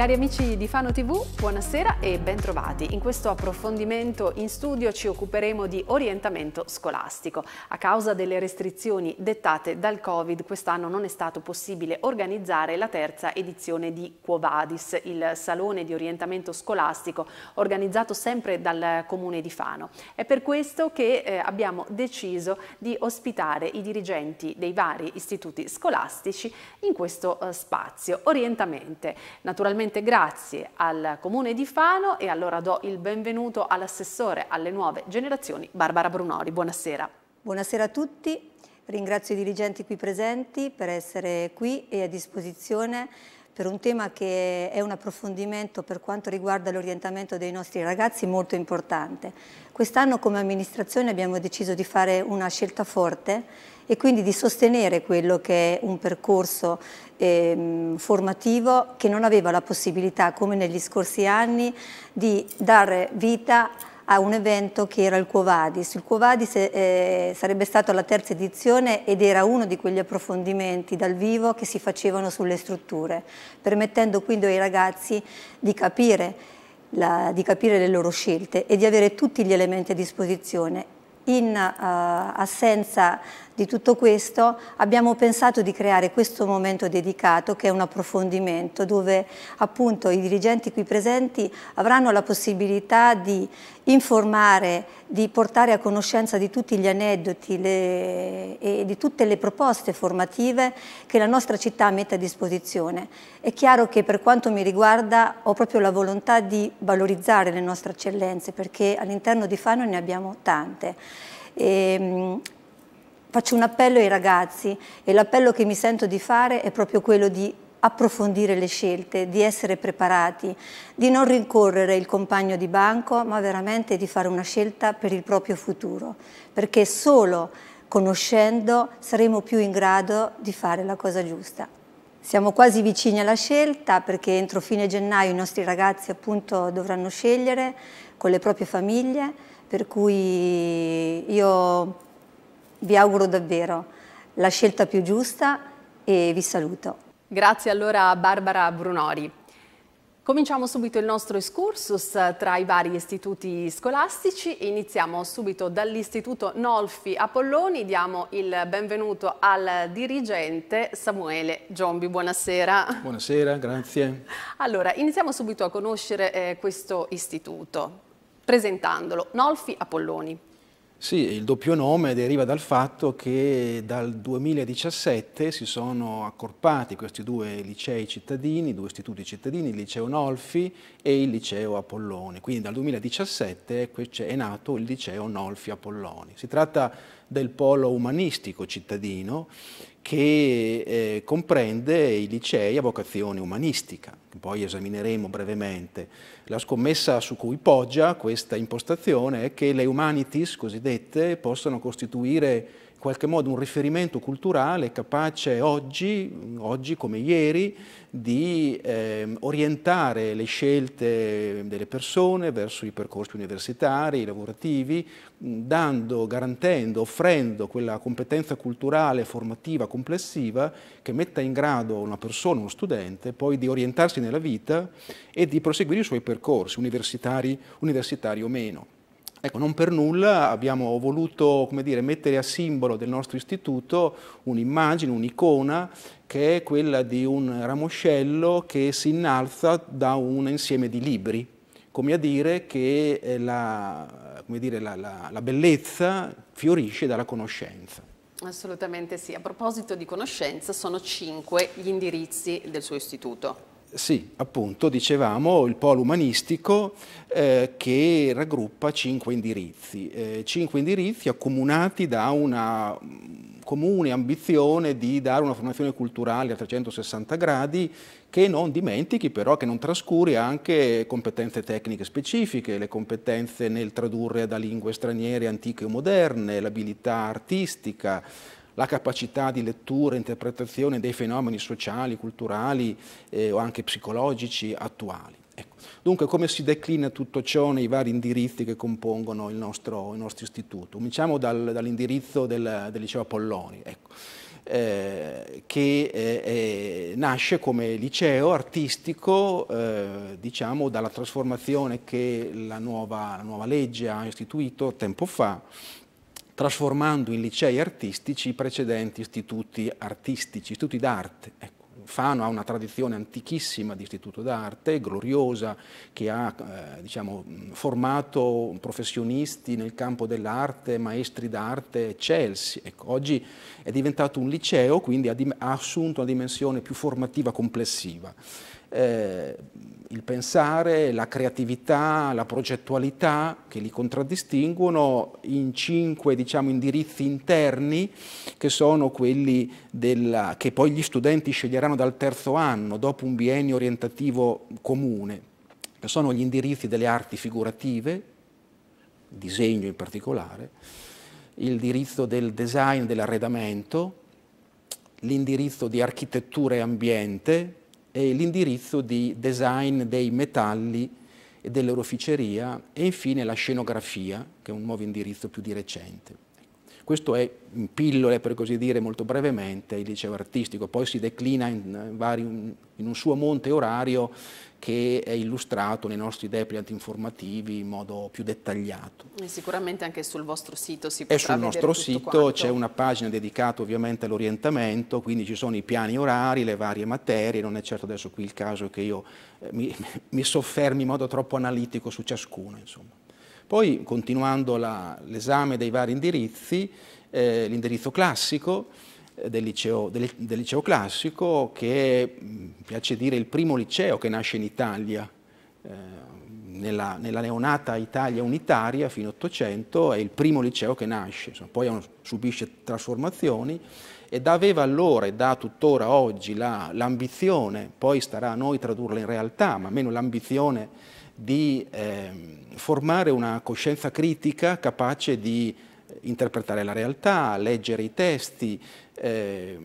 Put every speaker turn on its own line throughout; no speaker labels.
Cari amici di Fano TV, buonasera e bentrovati. In questo approfondimento in studio ci occuperemo di orientamento scolastico. A causa delle restrizioni dettate dal Covid, quest'anno non è stato possibile organizzare la terza edizione di Quo Vadis, il salone di orientamento scolastico organizzato sempre dal comune di Fano. È per questo che eh, abbiamo deciso di ospitare i dirigenti dei vari istituti scolastici in questo eh, spazio, Orientamente. Naturalmente veramente grazie al Comune di Fano e allora do il benvenuto all'assessore alle nuove generazioni Barbara Brunori. Buonasera.
Buonasera a tutti, ringrazio i dirigenti qui presenti per essere qui e a disposizione per un tema che è un approfondimento per quanto riguarda l'orientamento dei nostri ragazzi molto importante. Quest'anno come amministrazione abbiamo deciso di fare una scelta forte e quindi di sostenere quello che è un percorso ehm, formativo che non aveva la possibilità, come negli scorsi anni, di dare vita a un evento che era il Covadis. Il Covadis eh, sarebbe stato la terza edizione ed era uno di quegli approfondimenti dal vivo che si facevano sulle strutture, permettendo quindi ai ragazzi di capire, la, di capire le loro scelte e di avere tutti gli elementi a disposizione in uh, assenza di tutto questo abbiamo pensato di creare questo momento dedicato che è un approfondimento dove appunto i dirigenti qui presenti avranno la possibilità di informare, di portare a conoscenza di tutti gli aneddoti le, e di tutte le proposte formative che la nostra città mette a disposizione. È chiaro che per quanto mi riguarda ho proprio la volontà di valorizzare le nostre eccellenze perché all'interno di Fano ne abbiamo tante. E, ehm, faccio un appello ai ragazzi e l'appello che mi sento di fare è proprio quello di approfondire le scelte, di essere preparati, di non rincorrere il compagno di banco, ma veramente di fare una scelta per il proprio futuro, perché solo conoscendo saremo più in grado di fare la cosa giusta. Siamo quasi vicini alla scelta perché entro fine gennaio i nostri ragazzi appunto dovranno scegliere con le proprie famiglie, per cui io vi auguro davvero la scelta più giusta e vi saluto.
Grazie allora a Barbara Brunori. Cominciamo subito il nostro excursus tra i vari istituti scolastici. Iniziamo subito dall'istituto Nolfi Apolloni. Diamo il benvenuto al dirigente Samuele Giombi. Buonasera.
Buonasera, grazie.
Allora, iniziamo subito a conoscere eh, questo istituto presentandolo. Nolfi Apolloni.
Sì, il doppio nome deriva dal fatto che dal 2017 si sono accorpati questi due licei cittadini, due istituti cittadini, il liceo Nolfi e il liceo Apolloni. Quindi dal 2017 cioè, è nato il liceo Nolfi Apolloni. Si tratta del polo umanistico cittadino che eh, comprende i licei a vocazione umanistica, che poi esamineremo brevemente. La scommessa su cui poggia questa impostazione è che le humanities cosiddette possano costituire qualche modo un riferimento culturale capace oggi, oggi come ieri, di eh, orientare le scelte delle persone verso i percorsi universitari, lavorativi, dando, garantendo, offrendo quella competenza culturale, formativa, complessiva che metta in grado una persona, uno studente, poi di orientarsi nella vita e di proseguire i suoi percorsi universitari, universitari o meno. Ecco, non per nulla abbiamo voluto dire, mettere a simbolo del nostro istituto un'immagine, un'icona che è quella di un ramoscello che si innalza da un insieme di libri, come a dire che eh, la, dire, la, la, la bellezza fiorisce dalla conoscenza.
Assolutamente sì. A proposito di conoscenza, sono cinque gli indirizzi del suo istituto.
Sì, appunto, dicevamo il polo umanistico eh, che raggruppa cinque indirizzi, eh, cinque indirizzi accomunati da una mm, comune ambizione di dare una formazione culturale a 360 gradi che non dimentichi però, che non trascuri anche competenze tecniche specifiche, le competenze nel tradurre da lingue straniere antiche o moderne, l'abilità artistica, la capacità di lettura e interpretazione dei fenomeni sociali, culturali eh, o anche psicologici attuali. Ecco. Dunque come si declina tutto ciò nei vari indirizzi che compongono il nostro, il nostro istituto? Cominciamo dal, dall'indirizzo del, del, liceo Apolloni. Ecco. Eh, che eh, eh nasce come liceo artistico eh, diciamo, dalla trasformazione che la nuova, la nuova legge ha istituito tempo fa trasformando in licei artistici i precedenti istituti artistici, istituti d'arte. Ecco. Fano ha una tradizione antichissima di istituto d'arte, gloriosa, che ha eh, diciamo, formato professionisti nel campo dell'arte, maestri d'arte eccelsi. Ecco, oggi è diventato un liceo, quindi ha, ha assunto una dimensione più formativa complessiva eh, il pensare, la creatività, la progettualità che li contraddistinguono in cinque diciamo, indirizzi interni che sono quelli della, che poi gli studenti sceglieranno dal terzo anno dopo un biennio orientativo comune, che sono gli indirizzi delle arti figurative, disegno in particolare, l'indirizzo del design dell'arredamento, l'indirizzo di architettura e ambiente, e l'indirizzo di design dei metalli e dell'oroficeria e infine la scenografia, che è un nuovo indirizzo più di recente. Questo è in pillole, per così dire, molto brevemente, il liceo artistico, poi si declina in, eh, vari, in un suo monte orario che è illustrato nei nostri depliant informativi in modo più dettagliato.
E sicuramente anche sul vostro sito si può vedere E sul nostro sito c'è una
pagina dedicata ovviamente all'orientamento, quindi ci sono i piani orari, le varie materie, non è certo adesso qui il caso che io eh, mi, mi soffermi in modo troppo analitico su ciascuno. Insomma. Poi continuando l'esame dei vari indirizzi, eh, l'indirizzo classico, del liceo, del, del liceo classico, che è, mm, piace dire il primo liceo che nasce in Italia, eh, nella, nella, neonata Italia unitaria fino all'Ottocento, è il primo liceo che nasce, insomma, poi uno, subisce trasformazioni ed aveva allora e da tuttora oggi l'ambizione, poi starà a noi tradurla in realtà, ma almeno l'ambizione di eh, formare una coscienza critica capace di eh, interpretare la realtà, leggere i testi, eh,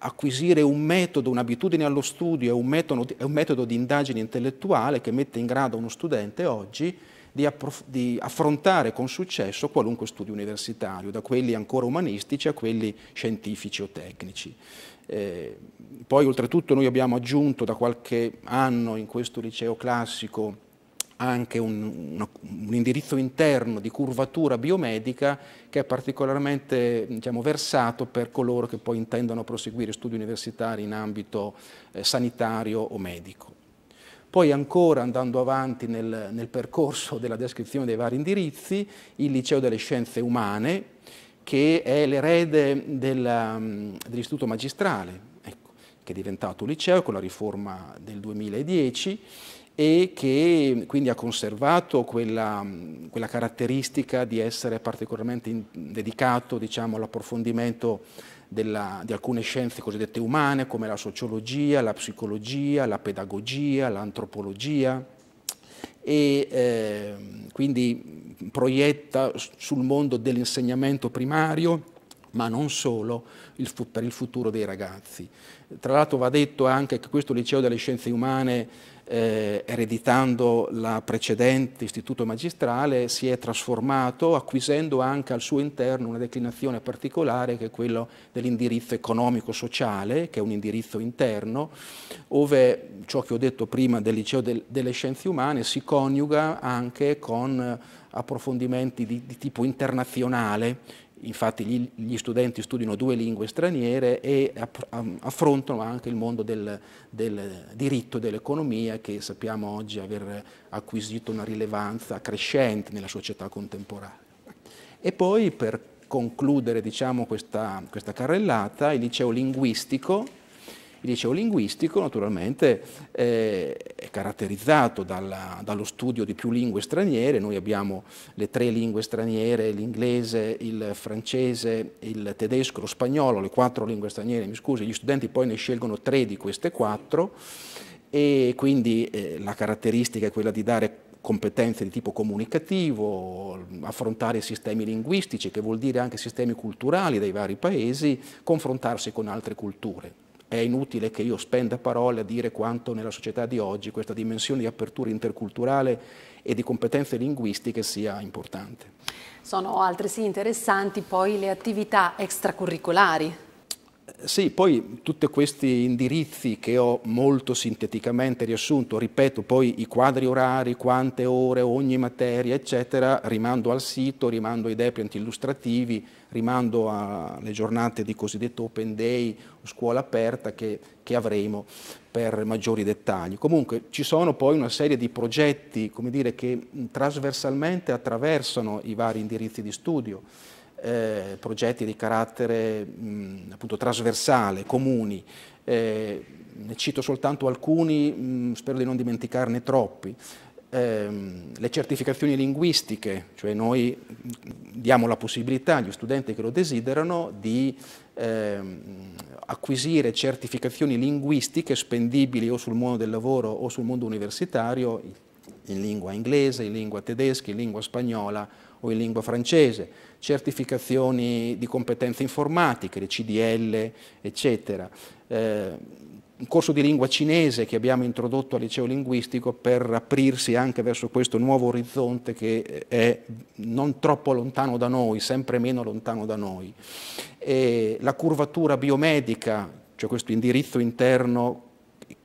acquisire un metodo, un'abitudine allo studio, un metodo, un metodo di indagine intellettuale che mette in grado uno studente oggi di, di, affrontare con successo qualunque studio universitario, da quelli ancora umanistici a quelli scientifici o tecnici. Eh, poi oltretutto noi abbiamo aggiunto da qualche anno in questo liceo classico anche un, un, indirizzo interno di curvatura biomedica che è particolarmente diciamo, versato per coloro che poi intendono proseguire studi universitari in ambito eh, sanitario o medico. Poi ancora andando avanti nel, nel percorso della descrizione dei vari indirizzi, il Liceo delle Scienze Umane, che è l'erede dell'istituto magistrale, ecco, che è diventato liceo con la riforma del 2010, e che quindi ha conservato quella, quella caratteristica di essere particolarmente in, dedicato diciamo, all'approfondimento della, di alcune scienze cosiddette umane come la sociologia, la psicologia, la pedagogia, l'antropologia e eh, quindi proietta sul mondo dell'insegnamento primario ma non solo il, per il futuro dei ragazzi. Tra l'altro va detto anche che questo liceo delle scienze umane, eh, ereditando la precedente istituto magistrale, si è trasformato acquisendo anche al suo interno una declinazione particolare che è quello dell'indirizzo economico-sociale, che è un indirizzo interno, dove ciò che ho detto prima del liceo del, delle scienze umane si coniuga anche con eh, approfondimenti di, di tipo internazionale infatti gli, gli, studenti studiano due lingue straniere e affrontano anche il mondo del, del diritto dell'economia che sappiamo oggi aver acquisito una rilevanza crescente nella società contemporanea. E poi per concludere diciamo, questa, questa carrellata, il liceo linguistico il liceo linguistico naturalmente eh, è caratterizzato dalla, dallo studio di più lingue straniere, noi abbiamo le tre lingue straniere, l'inglese, il francese, il tedesco, lo spagnolo, le quattro lingue straniere, mi scusi, gli studenti poi ne scelgono tre di queste quattro e quindi eh, la caratteristica è quella di dare competenze di tipo comunicativo, affrontare sistemi linguistici, che vuol dire anche sistemi culturali dei vari paesi, confrontarsi con altre culture. È inutile che io spenda parole a dire quanto nella società di oggi questa dimensione di apertura interculturale e di competenze linguistiche sia importante.
Sono altresì interessanti poi le attività extracurricolari
eh, sì, poi tutti questi indirizzi che ho molto sinteticamente riassunto, ripeto, poi i quadri orari, quante ore, ogni materia, eccetera, rimando al sito, rimando ai depliant illustrativi, rimando alle giornate di cosiddetto open day, scuola aperta che, che, avremo per maggiori dettagli. Comunque ci sono poi una serie di progetti dire, che trasversalmente attraversano i vari indirizzi di studio, eh, progetti di carattere mh, appunto trasversale, comuni, eh, ne cito soltanto alcuni, mh, spero di non dimenticarne troppi ehm, le certificazioni linguistiche, cioè noi diamo la possibilità agli studenti che lo desiderano di ehm, acquisire certificazioni linguistiche spendibili o sul mondo del lavoro o sul mondo universitario in lingua inglese, in lingua tedesca, in lingua spagnola o in lingua francese, certificazioni di competenze informatiche, le CDL, eccetera. Eh, un corso di lingua cinese che abbiamo introdotto al liceo linguistico per aprirsi anche verso questo nuovo orizzonte che eh, è non troppo lontano da noi, sempre meno lontano da noi. E la curvatura biomedica, cioè questo indirizzo interno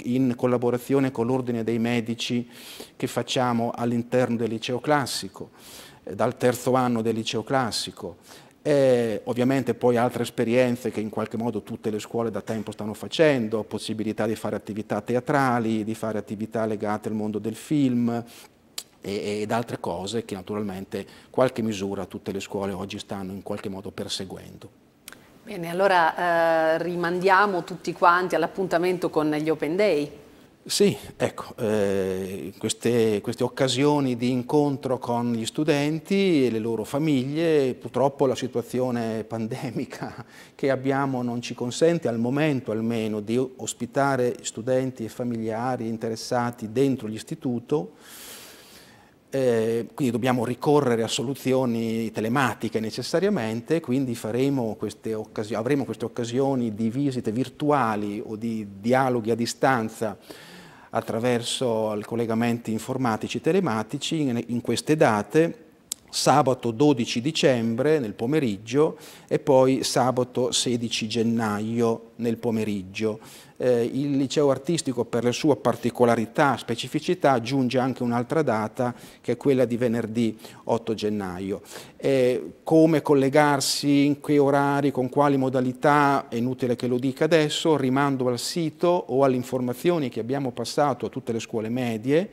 in collaborazione con l'Ordine dei Medici che facciamo all'interno del liceo classico, eh, dal terzo anno del liceo classico. Eh, ovviamente poi altre esperienze che in qualche modo tutte le scuole da tempo stanno facendo, possibilità di fare attività teatrali, di fare attività legate al mondo del film e, ed altre cose che naturalmente qualche misura tutte le scuole oggi stanno in qualche modo perseguendo.
Bene, allora eh, rimandiamo tutti quanti all'appuntamento con gli Open Day.
Sì, ecco, eh, queste, queste, occasioni di incontro con gli studenti e le loro famiglie, purtroppo la situazione pandemica che abbiamo non ci consente al momento almeno di ospitare studenti e familiari interessati dentro l'istituto, eh, quindi dobbiamo ricorrere a soluzioni telematiche necessariamente, quindi queste avremo queste occasioni di visite virtuali o di dialoghi a distanza attraverso collegamenti informatici telematici in, in queste date sabato 12 dicembre nel pomeriggio e poi sabato 16 gennaio nel pomeriggio. Eh, il liceo artistico per le sue particolarità, specificità, aggiunge anche un'altra data che è quella di venerdì 8 gennaio. Eh, come collegarsi, in che orari, con quali modalità, è inutile che lo dica adesso, rimando al sito o alle informazioni che abbiamo passato a tutte le scuole medie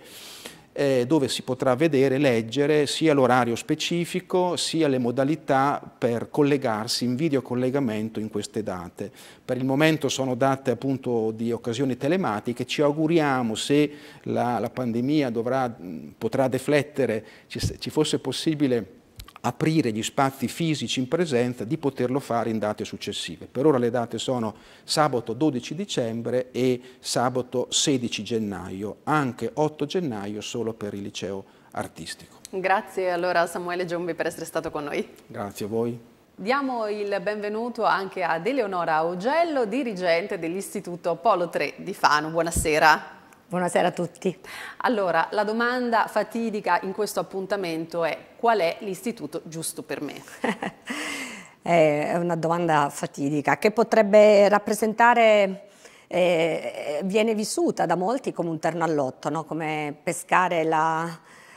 eh, dove si potrà vedere e leggere sia l'orario specifico sia le modalità per collegarsi in videocollegamento in queste date. Per il momento sono date appunto di occasioni telematiche, ci auguriamo se la, la pandemia dovrà, potrà deflettere, ci, ci fosse possibile aprire gli spazi fisici in presenza, di poterlo fare in date successive. Per ora le date sono sabato 12 dicembre e sabato 16 gennaio, anche 8 gennaio solo per il liceo artistico.
Grazie allora Samuele Giombi per essere stato con noi.
Grazie a voi.
Diamo il benvenuto anche ad Eleonora Augello, dirigente dell'Istituto Polo 3 di Fano. Buonasera.
Buonasera a tutti.
Allora, la domanda fatidica in questo appuntamento è qual è l'istituto giusto per me?
Eh, è una domanda fatidica che potrebbe rappresentare, eh, eh viene vissuta da molti come un terno all'otto, no? come pescare la,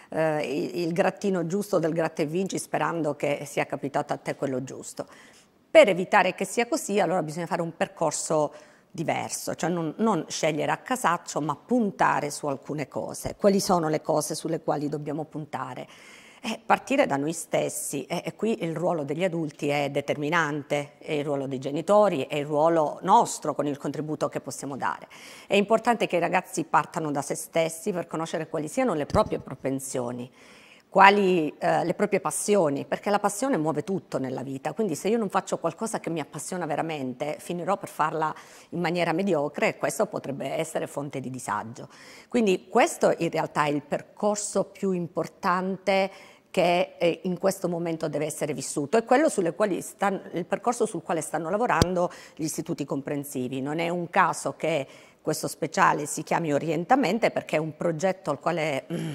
eh, il grattino giusto del gratta e vinci sperando che sia capitato a te quello giusto. Per evitare che sia così, allora bisogna fare un percorso diverso, cioè non, non, scegliere a casaccio ma puntare su alcune cose. Quali sono le cose sulle quali dobbiamo puntare? Eh, partire da noi stessi e, eh, e, qui il ruolo degli adulti è determinante, è il ruolo dei genitori, è il ruolo nostro con il contributo che possiamo dare. È importante che i ragazzi partano da se stessi per conoscere quali siano le proprie propensioni quali eh, le proprie passioni, perché la passione muove tutto nella vita, quindi se io non faccio qualcosa che mi appassiona veramente, finirò per farla in maniera mediocre e questo potrebbe essere fonte di disagio. Quindi questo in realtà è il percorso più importante che eh, in questo momento deve essere vissuto e quello stanno, il percorso sul quale stanno lavorando gli istituti comprensivi. Non è un caso che questo speciale si chiami Orientamento perché è un progetto al quale mm,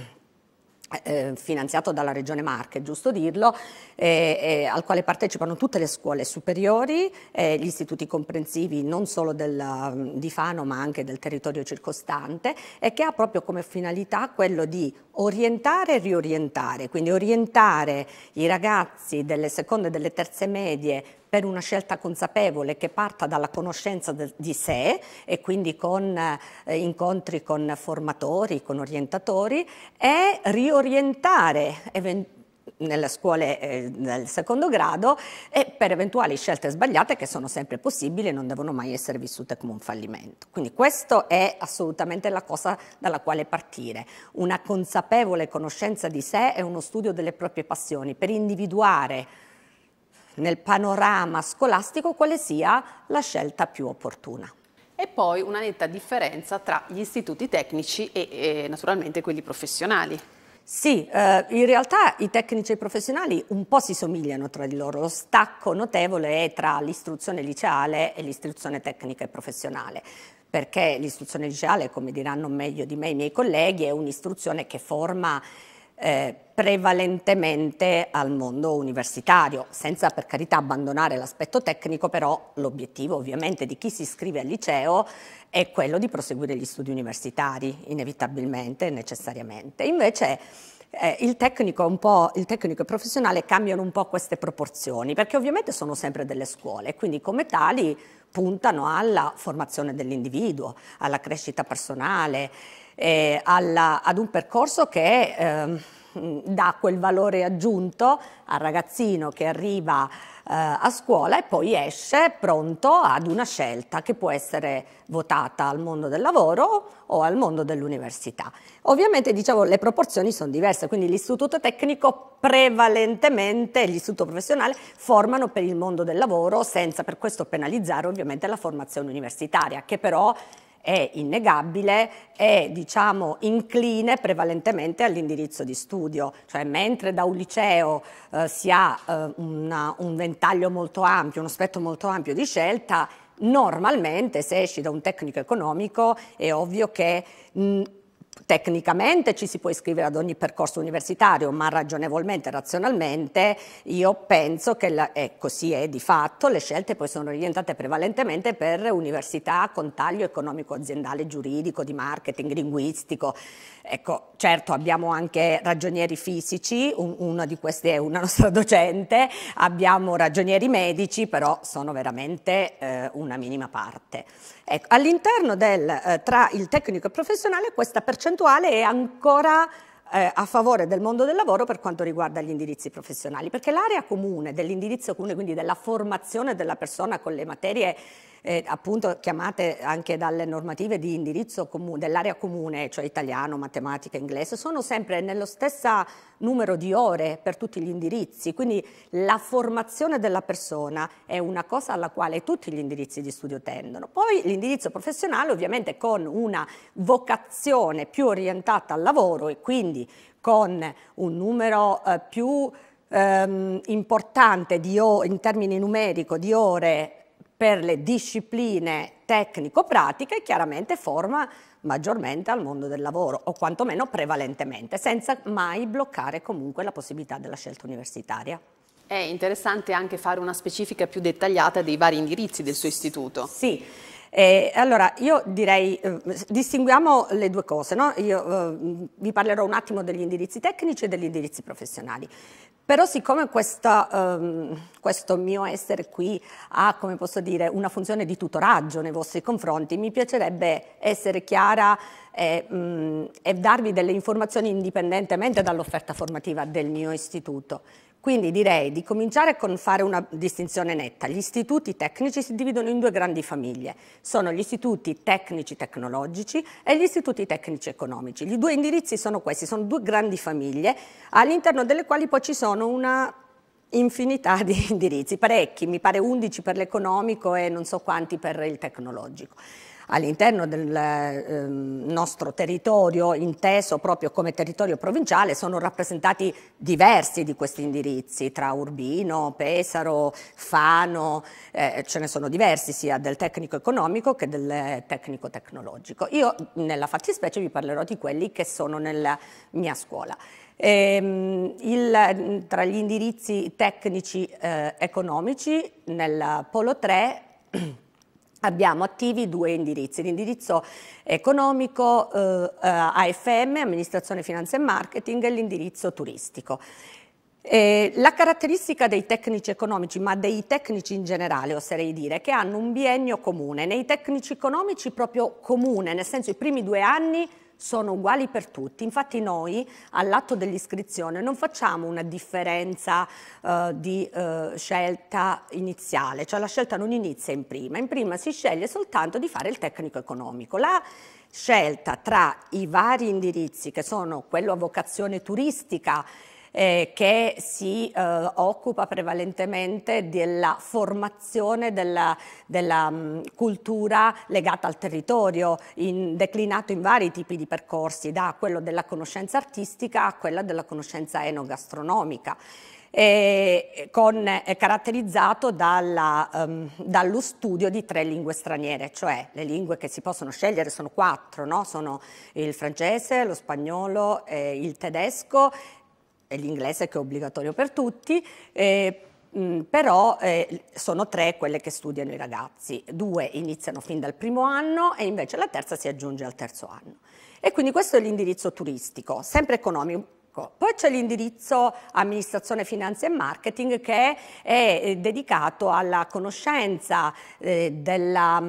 eh, eh, finanziato dalla Regione Marche, è giusto dirlo, eh, eh, al quale partecipano tutte le scuole superiori, eh, gli istituti comprensivi non solo del, mm, di Fano ma anche del territorio circostante e che ha proprio come finalità quello di orientare e riorientare, quindi orientare i ragazzi delle seconde e delle terze medie per una scelta consapevole che parta dalla conoscenza di sé e quindi con eh, incontri con formatori, con orientatori e riorientare nelle scuole del eh, secondo grado e per eventuali scelte sbagliate che sono sempre possibili e non devono mai essere vissute come un fallimento. Quindi questa è assolutamente la cosa dalla quale partire, una consapevole conoscenza di sé e uno studio delle proprie passioni per individuare nel panorama scolastico quale sia la scelta più opportuna. E poi una
netta differenza tra gli istituti tecnici e, e naturalmente quelli professionali.
Sì, eh, in realtà i tecnici e i professionali un po' si somigliano tra di loro, lo stacco notevole è tra l'istruzione liceale e l'istruzione tecnica e professionale perché l'istruzione liceale, come diranno meglio di me i miei colleghi, è un'istruzione che forma eh, prevalentemente al mondo universitario, senza per carità abbandonare l'aspetto tecnico, però l'obiettivo ovviamente di chi si iscrive al liceo è quello di proseguire gli studi universitari, inevitabilmente, e necessariamente. Invece eh, il, tecnico il tecnico e professionale cambiano un po' queste proporzioni, perché ovviamente sono sempre delle scuole, quindi come tali puntano alla formazione dell'individuo, alla crescita personale eh, alla, ad un percorso che eh, dà quel valore aggiunto al ragazzino che arriva eh, a scuola e poi esce pronto ad una scelta che può essere votata al mondo del lavoro o al mondo dell'università. Ovviamente dicevo le proporzioni sono diverse, quindi l'istituto tecnico prevalentemente l'istituto professionale formano per il mondo del lavoro senza per questo penalizzare ovviamente la formazione universitaria che però è innegabile, è diciamo, incline prevalentemente all'indirizzo di studio, cioè mentre da un liceo eh, si ha eh, una, un ventaglio molto ampio, uno spettro molto ampio di scelta, normalmente se esci da un tecnico economico è ovvio che mh, Tecnicamente ci si può iscrivere ad ogni percorso universitario, ma ragionevolmente, razionalmente, io penso che, la, e così è di fatto, le scelte poi sono orientate prevalentemente per università con taglio economico, aziendale, giuridico, di marketing, linguistico. Ecco, certo abbiamo anche ragionieri fisici, un, una di queste è una nostra docente, abbiamo ragionieri medici, però sono veramente eh, una minima parte. Ecco, all'interno del, eh, tra il tecnico e il professionale questa percentuale è ancora eh, a favore del mondo del lavoro per quanto riguarda gli indirizzi professionali, perché l'area comune dell'indirizzo comune, quindi della formazione della persona con le materie eh, appunto chiamate anche dalle normative di indirizzo comu dell'area comune, cioè italiano, matematica, inglese, sono sempre nello stesso numero di ore per tutti gli indirizzi, quindi la formazione della persona è una cosa alla quale tutti gli indirizzi di studio tendono. Poi l'indirizzo professionale ovviamente con una vocazione più orientata al lavoro e quindi con un numero eh, più ehm, importante in termini numerico di ore per le discipline tecnico-pratiche, chiaramente forma maggiormente al mondo del lavoro o quantomeno prevalentemente, senza mai bloccare comunque la possibilità della scelta universitaria. È interessante anche fare una specifica più dettagliata dei vari indirizzi del suo istituto. Sì. Eh, allora, io direi, eh, distinguiamo le due cose, no? io eh, vi parlerò un attimo degli indirizzi tecnici e degli indirizzi professionali, però siccome questa, ehm, questo mio essere qui ha, come posso dire, una funzione di tutoraggio nei vostri confronti, mi piacerebbe essere chiara e, mh, mm, e darvi delle informazioni indipendentemente dall'offerta formativa del mio istituto. Quindi direi di cominciare con fare una distinzione netta. Gli istituti tecnici si dividono in due grandi famiglie. Sono gli istituti tecnici tecnologici e gli istituti tecnici economici. Gli due indirizzi sono questi, sono due grandi famiglie all'interno delle quali poi ci sono una infinità di indirizzi, parecchi, mi pare 11 per l'economico e non so quanti per il tecnologico all'interno del ehm, nostro territorio, inteso proprio come territorio provinciale, sono rappresentati diversi di questi indirizzi, tra Urbino, Pesaro, Fano, eh, ce ne sono diversi sia del tecnico economico che del tecnico tecnologico. Io nella fattispecie vi parlerò di quelli che sono nella mia scuola. Ehm, il, tra gli indirizzi tecnici eh, economici nel Polo 3 Abbiamo attivi due indirizzi, l'indirizzo economico eh, eh AFM, amministrazione finanza e marketing, e l'indirizzo turistico. Eh, la caratteristica dei tecnici economici, ma dei tecnici in generale oserei dire, è che hanno un biennio comune, nei tecnici economici proprio comune, nel senso i primi due anni sono uguali per tutti. Infatti noi all'atto dell'iscrizione non facciamo una differenza eh, di eh, scelta iniziale, cioè la scelta non inizia in prima, in prima si sceglie soltanto di fare il tecnico economico. La scelta tra i vari indirizzi che sono quello a vocazione turistica eh, che si eh, occupa prevalentemente della formazione della, della mh, mm, cultura legata al territorio, in, declinato in vari tipi di percorsi, da quello della conoscenza artistica a quella della conoscenza enogastronomica. Eh, con, eh, caratterizzato dalla, um, dallo studio di tre lingue straniere, cioè le lingue che si possono scegliere sono quattro, no? sono il francese, lo spagnolo, eh, il tedesco l'inglese che è obbligatorio per tutti, eh, mh, però eh, sono tre quelle che studiano i ragazzi, due iniziano fin dal primo anno e invece la terza si aggiunge al terzo anno. E quindi questo è l'indirizzo turistico, sempre economico, poi c'è l'indirizzo amministrazione, finanza e marketing che è dedicato alla conoscenza eh, della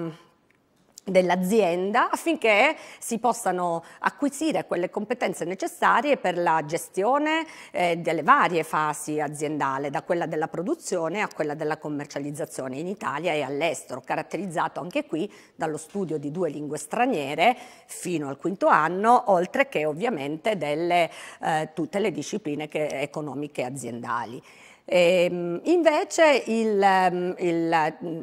dell'azienda affinché si possano acquisire quelle competenze necessarie per la gestione eh, delle varie fasi aziendali, da quella della produzione a quella della commercializzazione in Italia e all'estero, caratterizzato anche qui dallo studio di due lingue straniere fino al quinto anno, oltre che ovviamente delle eh, tutte le discipline che, economiche aziendali. Ehm, invece ehm,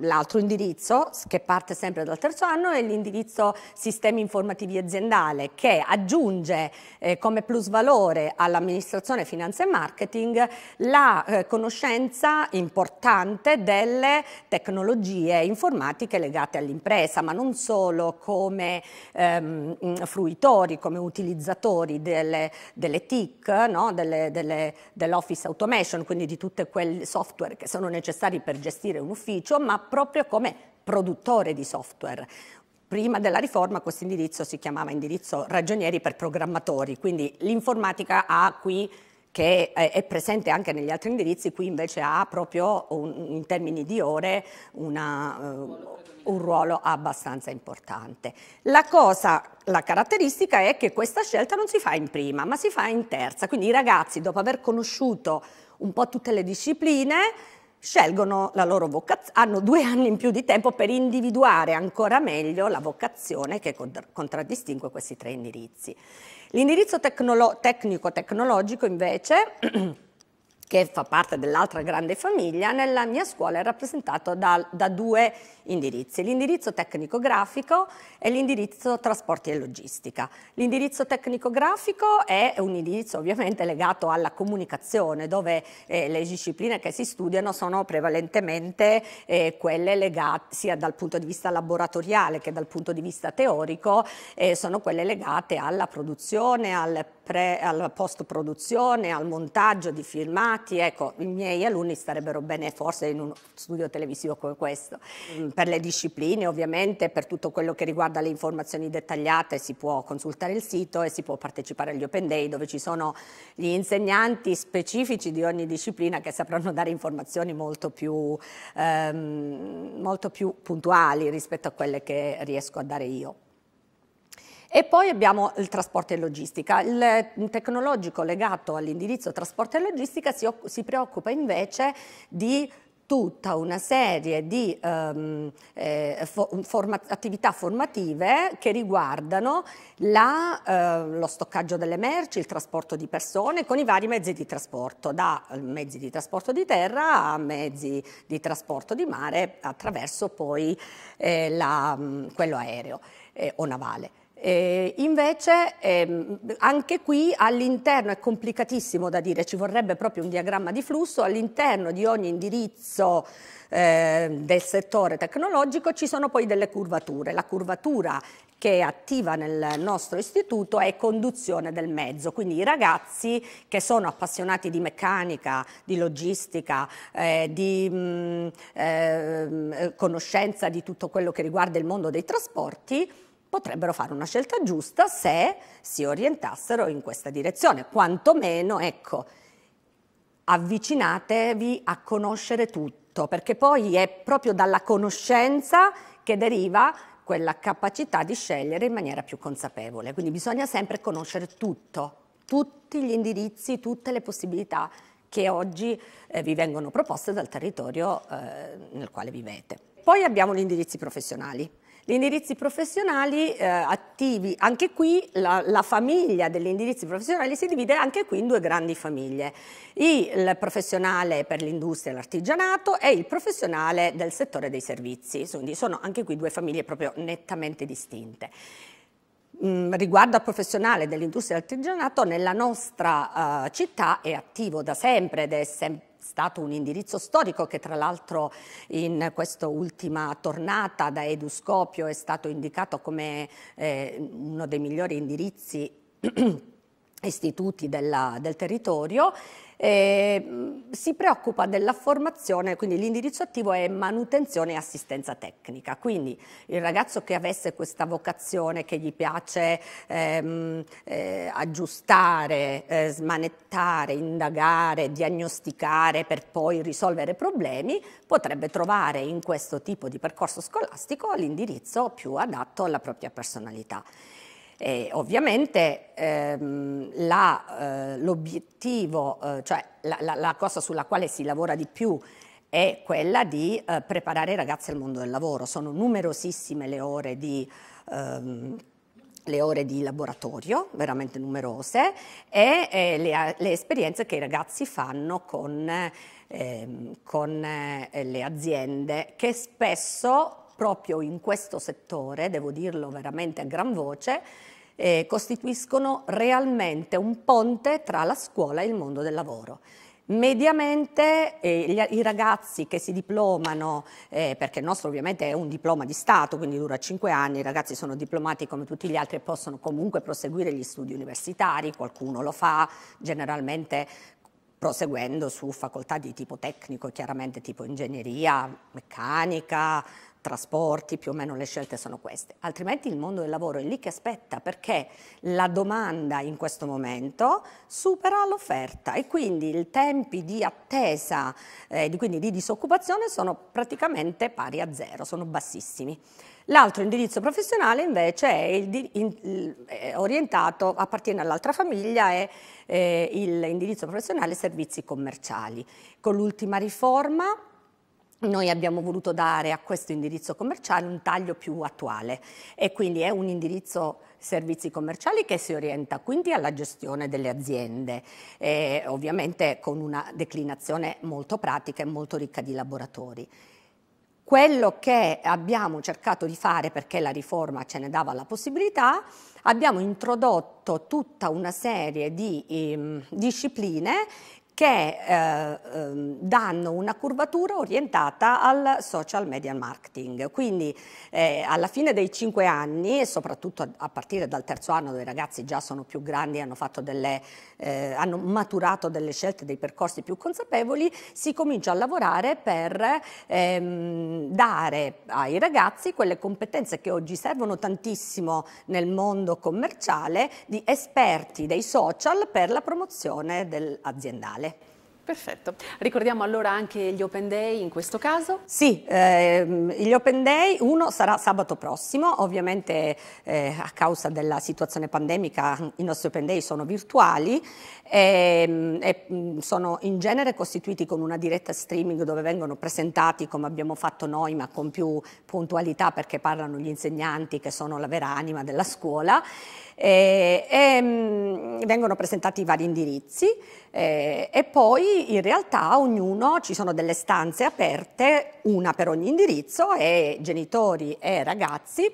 l'altro indirizzo, che parte sempre dal terzo anno, è l'indirizzo sistemi informativi aziendale, che aggiunge eh, come plusvalore all'amministrazione finanza e marketing la eh, conoscenza importante delle tecnologie informatiche legate all'impresa, ma non solo come ehm, fruitori, come utilizzatori delle, delle TIC, no? dell'office automation, quindi di tutti tutti quei software che sono necessari per gestire un ufficio, ma proprio come produttore di software prima della riforma questo indirizzo si chiamava indirizzo ragionieri per programmatori, quindi l'informatica ha qui che è presente anche negli altri indirizzi, qui invece ha proprio un, in termini di ore una, eh, un ruolo abbastanza importante. La cosa, la caratteristica è che questa scelta non si fa in prima, ma si fa in terza, quindi i ragazzi dopo aver conosciuto un po' tutte le discipline, scelgono la loro vocazione, hanno due anni in più di tempo per individuare ancora meglio la vocazione che contraddistingue questi tre indirizzi. L'indirizzo tecnolo- tecnico-tecnologico invece, che fa parte dell'altra grande famiglia, nella mia scuola è rappresentato da, da due indirizzi. L'indirizzo tecnico-grafico e l'indirizzo trasporti e logistica. L'indirizzo tecnico-grafico è un indirizzo ovviamente legato alla comunicazione, dove eh, le discipline che si studiano sono prevalentemente eh, quelle legate sia dal punto di vista laboratoriale che dal punto di vista teorico, eh, sono quelle legate alla produzione, al pre, alla post produzione, al montaggio di filmati. Ecco, i miei alunni starebbero bene forse in uno studio televisivo come questo. Mm, per le discipline ovviamente, per tutto quello che riguarda le informazioni dettagliate si può consultare il sito e si può partecipare agli open day dove ci sono gli insegnanti specifici di ogni disciplina che sapranno dare informazioni molto più, ehm, molto più puntuali rispetto a quelle che riesco a dare io. E poi abbiamo il trasporto e logistica. Il tecnologico legato all'indirizzo trasporto e logistica si, si preoccupa invece di tutta una serie di ehm, eh, forma, attività formative che riguardano la, eh, lo stoccaggio delle merci, il trasporto di persone con i vari mezzi di trasporto, da eh, mezzi di trasporto di terra a mezzi di trasporto di mare attraverso poi eh, la, mm, quello aereo eh, o navale. Eh, invece ehm, anche qui all'interno è complicatissimo da dire, ci vorrebbe proprio un diagramma di flusso, all'interno di ogni indirizzo eh, del settore tecnologico ci sono poi delle curvature. La curvatura che è attiva nel nostro istituto è conduzione del mezzo, quindi i ragazzi che sono appassionati di meccanica, di logistica, eh, di mh, mm, ehm, eh, conoscenza di tutto quello che riguarda il mondo dei trasporti, potrebbero fare una scelta giusta se si orientassero in questa direzione. Quantomeno, ecco, avvicinatevi a conoscere tutto, perché poi è proprio dalla conoscenza che deriva quella capacità di scegliere in maniera più consapevole. Quindi bisogna sempre conoscere tutto, tutti gli indirizzi, tutte le possibilità che oggi eh, vi vengono proposte dal territorio eh, nel quale vivete. Poi abbiamo gli indirizzi professionali. Gli indirizzi professionali eh, attivi, anche qui la, la, famiglia degli indirizzi professionali si divide anche qui in due grandi famiglie, il professionale per l'industria e l'artigianato e il professionale del settore dei servizi, quindi sono anche qui due famiglie proprio nettamente distinte. Mm, riguardo al professionale dell'industria e dell'artigianato, nella nostra uh, città è attivo da sempre ed è sempre stato un indirizzo storico che tra l'altro in questa ultima tornata da Eduscopio è stato indicato come eh, uno dei migliori indirizzi istituti della, del territorio, eh, si preoccupa della formazione, quindi l'indirizzo attivo è manutenzione e assistenza tecnica, quindi il ragazzo che avesse questa vocazione che gli piace ehm, eh, aggiustare, eh, smanettare, indagare, diagnosticare per poi risolvere problemi, potrebbe trovare in questo tipo di percorso scolastico l'indirizzo più adatto alla propria personalità. E ovviamente ehm, eh, l'obiettivo, eh, eh, cioè la, la, la, cosa sulla quale si lavora di più è quella di eh, preparare i ragazzi al mondo del lavoro. Sono numerosissime le ore di... Ehm, le ore di laboratorio, veramente numerose, e eh, le, le, esperienze che i ragazzi fanno con, eh, con eh, le aziende, che spesso proprio in questo settore, devo dirlo veramente a gran voce, eh, costituiscono realmente un ponte tra la scuola e il mondo del lavoro. Mediamente eh, gli, i ragazzi che si diplomano, eh, perché il nostro ovviamente è un diploma di Stato, quindi dura 5 anni, i ragazzi sono diplomati come tutti gli altri e possono comunque proseguire gli studi universitari, qualcuno lo fa, generalmente proseguendo su facoltà di tipo tecnico, chiaramente tipo ingegneria, meccanica, trasporti, più o meno le scelte sono queste, altrimenti il mondo del lavoro è lì che aspetta perché la domanda in questo momento supera l'offerta e quindi i tempi di attesa, eh, quindi di disoccupazione sono praticamente pari a zero, sono bassissimi. L'altro indirizzo professionale invece è, il, in, eh, orientato, appartiene all'altra famiglia, è eh, l'indirizzo professionale servizi commerciali. Con l'ultima riforma noi abbiamo voluto dare a questo indirizzo commerciale un taglio più attuale e quindi è un indirizzo servizi commerciali che si orienta quindi alla gestione delle aziende, eh, ovviamente con una declinazione molto pratica e molto ricca di laboratori. Quello che abbiamo cercato di fare, perché la riforma ce ne dava la possibilità, abbiamo introdotto tutta una serie di ehm, discipline che eh, ehm, danno una curvatura orientata al social media marketing. Quindi eh, alla fine dei cinque anni, e soprattutto a partire dal terzo anno dove i ragazzi già sono più grandi, hanno, delle, eh, hanno maturato delle scelte, dei percorsi più consapevoli, si comincia a lavorare per ehm, dare ai ragazzi quelle competenze che oggi servono tantissimo nel mondo commerciale di esperti dei social per la promozione aziendale. Perfetto. Ricordiamo allora anche gli Open Day in questo caso? Sì, ehm, gli Open Day, uno sarà sabato prossimo, ovviamente eh, a causa della situazione pandemica i nostri Open Day sono virtuali ehm, e, e, mm, sono in genere costituiti con una diretta streaming dove vengono presentati come abbiamo fatto noi ma con più puntualità perché parlano gli insegnanti che sono la vera anima della scuola. Eh, e, e, mm, vengono presentati i vari indirizzi eh, e poi in realtà ognuno ci sono delle stanze aperte, una per ogni indirizzo e genitori e ragazzi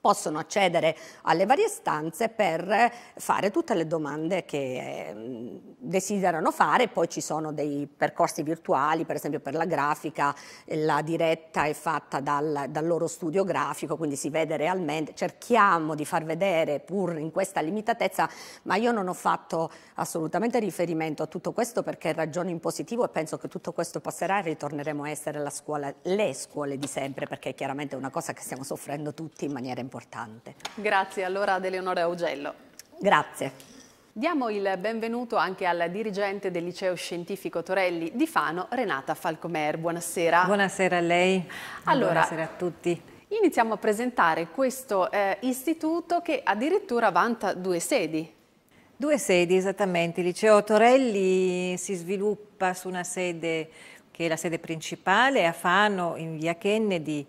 possono accedere alle varie stanze per fare tutte le domande che ehm, desiderano fare, poi ci sono dei percorsi virtuali, per esempio per la grafica, la diretta è fatta dal, dal loro studio grafico, quindi si vede realmente, cerchiamo di far vedere pur in questa limitatezza, ma io non ho fatto assolutamente riferimento a tutto questo perché ragiono in positivo e penso che tutto questo passerà e ritorneremo a essere la scuola, le scuole di sempre, perché è chiaramente una cosa che stiamo soffrendo tutti in maniera importante importante.
Grazie allora ad Eleonora Augello. Grazie. Diamo il benvenuto anche alla dirigente del liceo scientifico Torelli di Fano, Renata Falcomer. Buonasera.
Buonasera a lei. Allora, Buonasera a tutti.
Iniziamo a presentare questo eh, istituto che addirittura vanta due sedi.
Due sedi, esattamente. Il liceo Torelli si sviluppa su una sede che è la sede principale a Fano in via Kennedy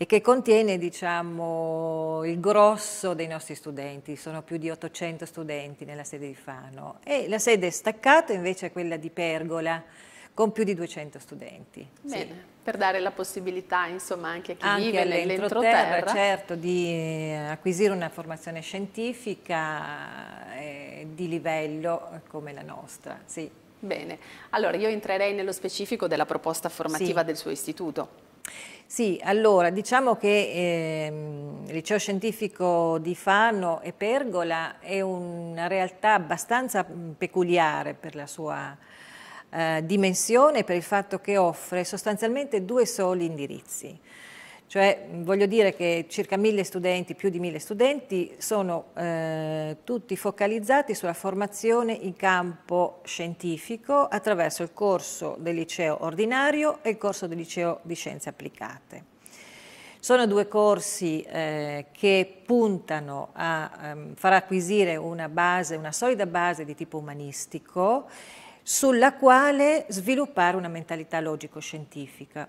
e che contiene diciamo, il grosso dei nostri studenti, sono più di 800 studenti nella sede di Fano e la sede staccata invece è quella di Pergola con più di 200 studenti. Bene, sì.
per dare la possibilità insomma, anche a chi anche vive nell'entroterra,
certo, di eh, acquisire una formazione scientifica eh, di livello come la nostra. Sì. Bene, allora io entrerei
nello specifico della proposta formativa sì. del suo istituto.
Sì, allora diciamo che ehm, il liceo scientifico di Fano e Pergola è una realtà abbastanza peculiare per la sua eh, dimensione, per il fatto che offre sostanzialmente due soli indirizzi. Cioè, voglio dire che circa mille studenti, più di mille studenti, sono eh, tutti focalizzati sulla formazione in campo scientifico attraverso il corso del liceo ordinario e il corso del liceo di scienze applicate. Sono due corsi eh, che puntano a ehm, far acquisire una base, una solida base di tipo umanistico, sulla quale sviluppare una mentalità logico-scientifica.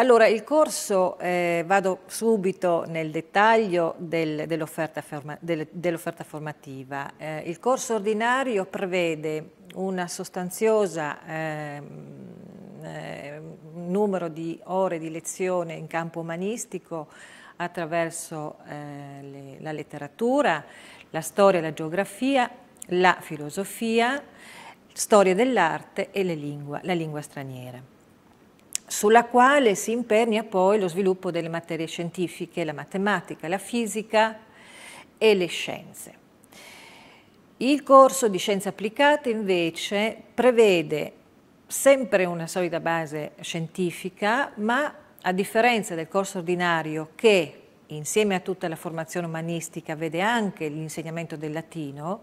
Allora, il corso, eh, vado subito nel dettaglio del, dell'offerta, forma, del, dell formativa. Eh, il corso ordinario prevede una sostanziosa ehm, eh, numero di ore di lezione in campo umanistico attraverso eh, le, la letteratura, la storia, la geografia, la filosofia, storia dell'arte e lingua, la lingua straniera sulla quale si impernia poi lo sviluppo delle materie scientifiche, la matematica, la fisica e le scienze. Il corso di scienze applicate invece prevede sempre una solida base scientifica, ma a differenza del corso ordinario che insieme a tutta la formazione umanistica vede anche l'insegnamento del latino,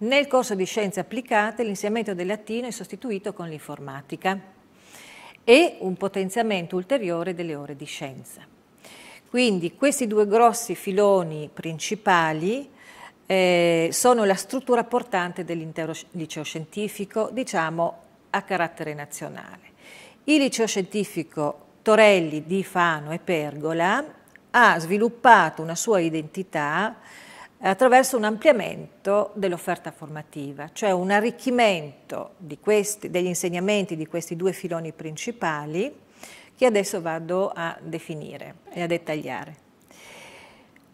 nel corso di scienze applicate l'insegnamento del latino è sostituito con l'informatica e un potenziamento ulteriore delle ore di scienza. Quindi questi due grossi filoni principali eh, sono la struttura portante dell'intero liceo scientifico, diciamo a carattere nazionale. Il liceo scientifico Torelli di Fano e Pergola ha sviluppato una sua identità attraverso un ampliamento dell'offerta formativa, cioè un arricchimento questi, degli insegnamenti di questi due filoni principali che adesso vado a definire e a dettagliare.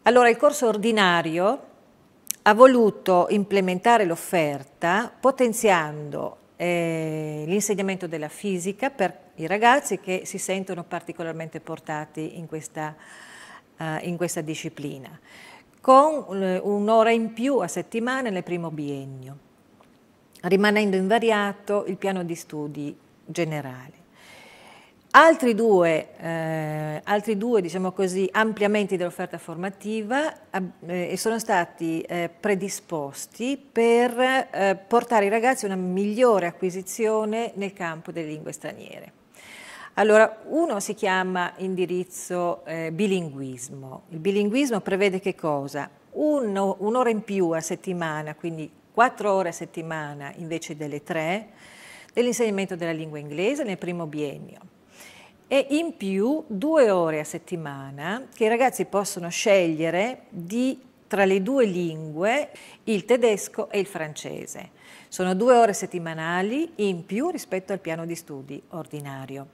Allora, il corso ordinario ha voluto implementare l'offerta potenziando eh, l'insegnamento della fisica per i ragazzi che si sentono particolarmente portati in questa, eh, in questa disciplina con un'ora in più a settimana nel primo biennio, rimanendo invariato il piano di studi generale. Altri due, eh, altri due diciamo così, ampliamenti dell'offerta formativa eh, sono stati eh, predisposti per eh, portare i ragazzi a una migliore acquisizione nel campo delle lingue straniere. Allora, uno si chiama indirizzo eh, bilinguismo. Il bilinguismo prevede che cosa? Uno, un'ora in più a settimana, quindi quattro ore a settimana invece delle tre, dell'insegnamento della lingua inglese nel primo biennio. E in più due ore a settimana che i ragazzi possono scegliere di tra le due lingue, il tedesco e il francese. Sono due ore settimanali in più rispetto al piano di studi ordinario.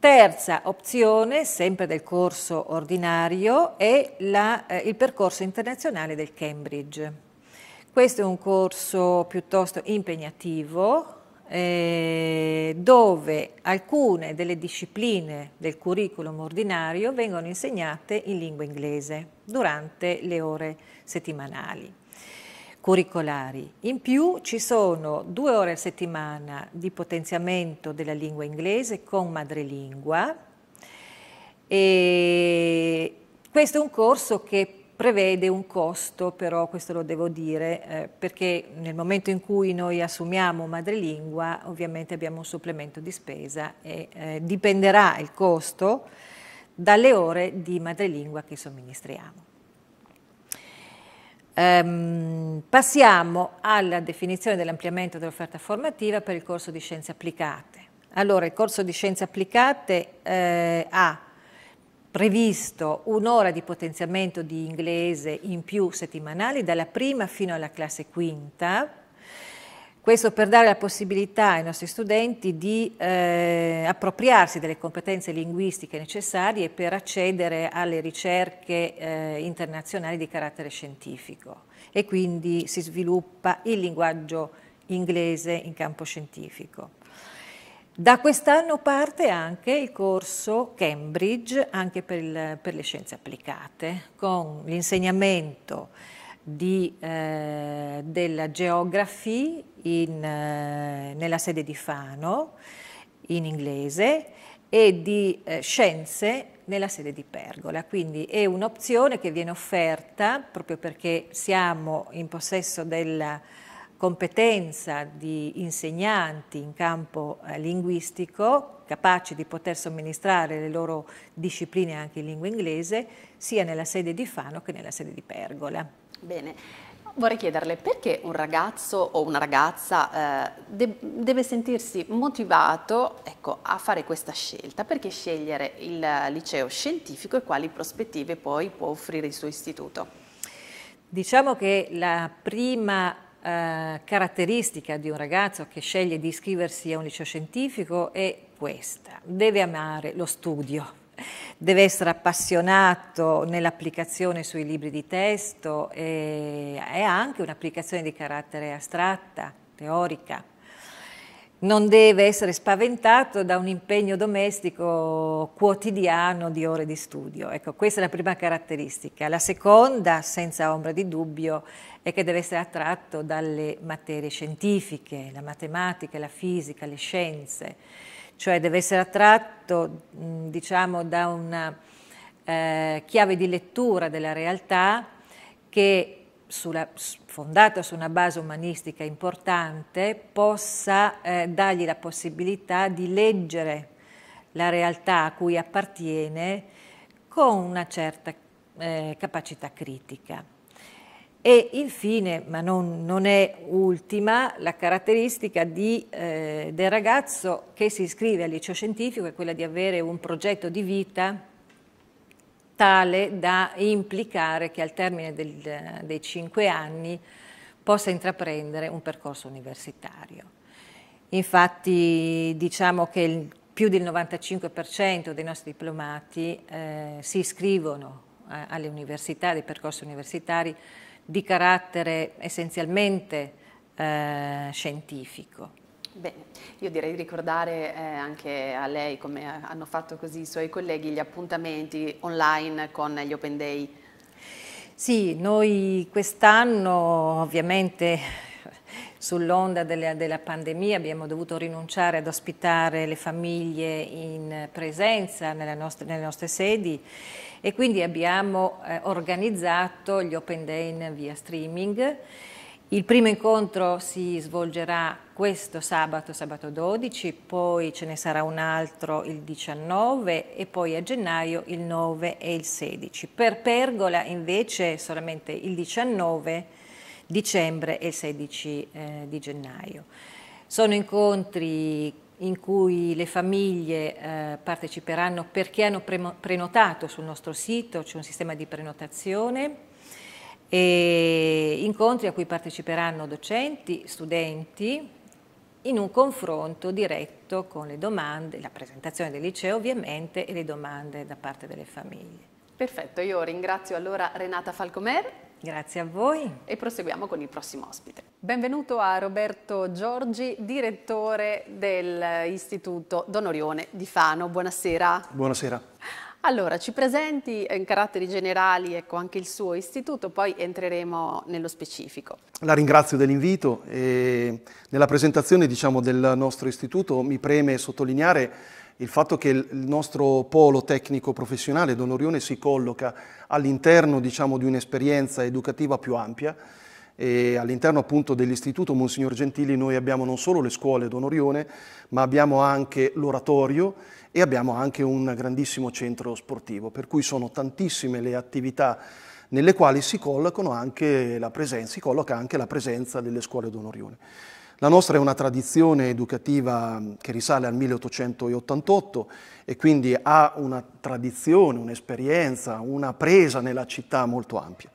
Terza opzione, sempre del corso ordinario, è la, eh, il percorso internazionale del Cambridge. Questo è un corso piuttosto impegnativo eh, dove alcune delle discipline del curriculum ordinario vengono insegnate in lingua inglese durante le ore settimanali curricolari. In più ci sono due ore a settimana di potenziamento della lingua inglese con madrelingua e questo è un corso che prevede un costo però, questo lo devo dire, eh, perché nel momento in cui noi assumiamo madrelingua ovviamente abbiamo un supplemento di spesa e eh, dipenderà il costo dalle ore di madrelingua che somministriamo. Ehm, passiamo alla definizione dell'ampliamento dell'offerta formativa per il corso di scienze applicate. Allora, il corso di scienze applicate eh, ha previsto un'ora di potenziamento di inglese in più settimanali dalla prima fino alla classe quinta, questo per dare la possibilità ai nostri studenti di eh, appropriarsi delle competenze linguistiche necessarie per accedere alle ricerche eh, internazionali di carattere scientifico e quindi si sviluppa il linguaggio inglese in campo scientifico. Da quest'anno parte anche il corso Cambridge, anche per, il, per le scienze applicate, con l'insegnamento di, eh, della Geography in, eh, nella sede di Fano, in inglese, e di eh, Scienze nella sede di Pergola. Quindi è un'opzione che viene offerta proprio perché siamo in possesso della competenza di insegnanti in campo eh, linguistico capaci di poter somministrare le loro discipline anche in lingua inglese sia nella sede di Fano che nella sede di Pergola. Bene, vorrei chiederle perché un ragazzo o una ragazza eh, de deve
sentirsi motivato ecco, a fare questa scelta, perché scegliere il liceo scientifico e quali prospettive poi può offrire il suo istituto?
Diciamo che la prima eh, caratteristica di un ragazzo che sceglie di iscriversi a un liceo scientifico è questa, deve amare lo studio deve essere appassionato nell'applicazione sui libri di testo, e è anche un'applicazione di carattere astratta, teorica. Non deve essere spaventato da un impegno domestico quotidiano di ore di studio. Ecco, questa è la prima caratteristica. La seconda, senza ombra di dubbio, è che deve essere attratto dalle materie scientifiche, la matematica, la fisica, le scienze cioè deve essere attratto mm, diciamo, da una eh, chiave di lettura della realtà che sulla, fondata su una base umanistica importante possa eh, dargli la possibilità di leggere la realtà a cui appartiene con una certa eh, capacità critica. E infine, ma non, non è ultima, la caratteristica di, eh, del ragazzo che si iscrive al liceo scientifico è quella di avere un progetto di vita tale da implicare che al termine del, dei cinque anni possa intraprendere un percorso universitario. Infatti diciamo che il, più del 95% dei nostri diplomati eh, si iscrivono eh, alle università, dei percorsi universitari, di carattere essenzialmente eh, scientifico. Bene,
io direi di ricordare eh, anche a lei, come hanno fatto così i suoi colleghi, gli appuntamenti online con gli Open Day.
Sì, noi quest'anno ovviamente sull'onda della, della, pandemia abbiamo dovuto rinunciare ad ospitare le famiglie in presenza nostra, nelle nostre sedi e quindi abbiamo eh, organizzato gli Open Day via streaming. Il primo incontro si svolgerà questo sabato, sabato 12, poi ce ne sarà un altro il 19 e poi a gennaio il 9 e il 16. Per Pergola invece solamente il 19 dicembre e il 16 eh, di gennaio. Sono incontri in cui le famiglie eh, parteciperanno perché hanno prenotato sul nostro sito, c'è un sistema di prenotazione, e incontri a cui parteciperanno docenti, studenti, in un confronto diretto con le domande, la presentazione del liceo ovviamente e le domande da parte delle famiglie.
Perfetto, io ringrazio allora Renata Falcomer
Grazie a voi. E
proseguiamo con il prossimo ospite. Benvenuto a Roberto Giorgi, direttore dell'Istituto Don Orione di Fano. Buonasera. Buonasera. Allora, ci presenti in caratteri generali ecco, anche il suo istituto, poi entreremo nello specifico.
La ringrazio dell'invito e nella presentazione diciamo, del nostro istituto mi preme sottolineare il fatto che il nostro polo tecnico professionale Don Orione si colloca all'interno diciamo, di un'esperienza educativa più ampia e all'interno appunto dell'istituto Monsignor Gentili noi abbiamo non solo le scuole Don Orione ma abbiamo anche l'oratorio e abbiamo anche un grandissimo centro sportivo per cui sono tantissime le attività nelle quali si, anche presenza, si colloca anche la presenza delle scuole Don Orione. La nostra è una tradizione educativa mm, che risale al 1888 e quindi ha una tradizione, un'esperienza, una presa nella città molto ampia.